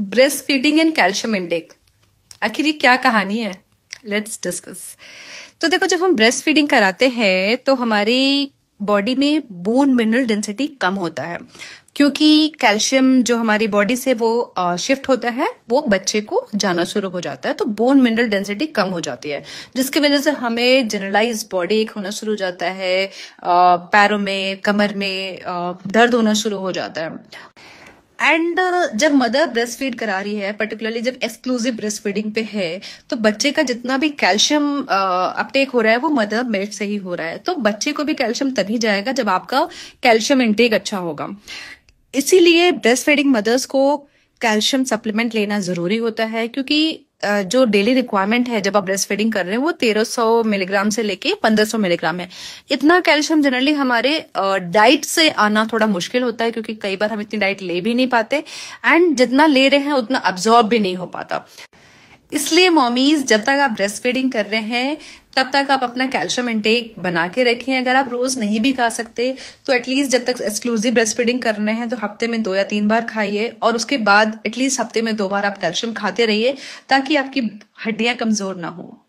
breast feeding and calcium intake आखिर ये क्या कहानी है लेट्स डिस्कस तो देखो जब हम ब्रेस्ट फीडिंग कराते हैं तो हमारी बॉडी में बोन मिनरल डेंसिटी कम होता है क्योंकि कैल्शियम जो हमारी बॉडी से वो शिफ्ट होता है वो बच्चे को जाना शुरू हो जाता है तो बोन मिनरल डेंसिटी कम हो जाती है जिसकी वजह से हमें जनरलाइज बॉडी एक होना शुरू हो जाता है पैरों में कमर में दर्द होना शुरू हो जाता है एंड uh, जब मदर ब्रेस्ट फीड करा रही है पर्टिकुलरली जब एक्सक्लूसिव ब्रेस्ट फीडिंग पे है तो बच्चे का जितना भी कैल्शियम अपटेक uh, हो रहा है वो मदर मिल्क से ही हो रहा है तो बच्चे को भी कैल्शियम तभी जाएगा जब आपका कैल्शियम इंटेक अच्छा होगा इसीलिए ब्रेस्ट फीडिंग मदर्स को कैल्शियम सप्लीमेंट लेना जरूरी होता है क्योंकि जो डेली रिक्वायरमेंट है जब आप ब्रेस्ट फीडिंग कर रहे हैं वो 1300 मिलीग्राम से लेके 1500 मिलीग्राम है इतना कैल्शियम जनरली हमारे डाइट से आना थोड़ा मुश्किल होता है क्योंकि कई बार हम इतनी डाइट ले भी नहीं पाते एंड जितना ले रहे हैं उतना अब्जॉर्ब भी नहीं हो पाता इसलिए मॉमीज जब तक आप ब्रेस्ट फीडिंग कर रहे हैं तब तक आप अपना कैल्शियम इंटेक बना के रखिए अगर आप रोज़ नहीं भी खा सकते तो एटलीस्ट जब तक एक्सक्लूसिव ब्रेस्ट फीडिंग कर रहे हैं तो हफ्ते में दो या तीन बार खाइए और उसके बाद एटलीस्ट हफ्ते में दो बार आप कैल्शियम खाते रहिए ताकि आपकी हड्डियाँ कमज़ोर ना हों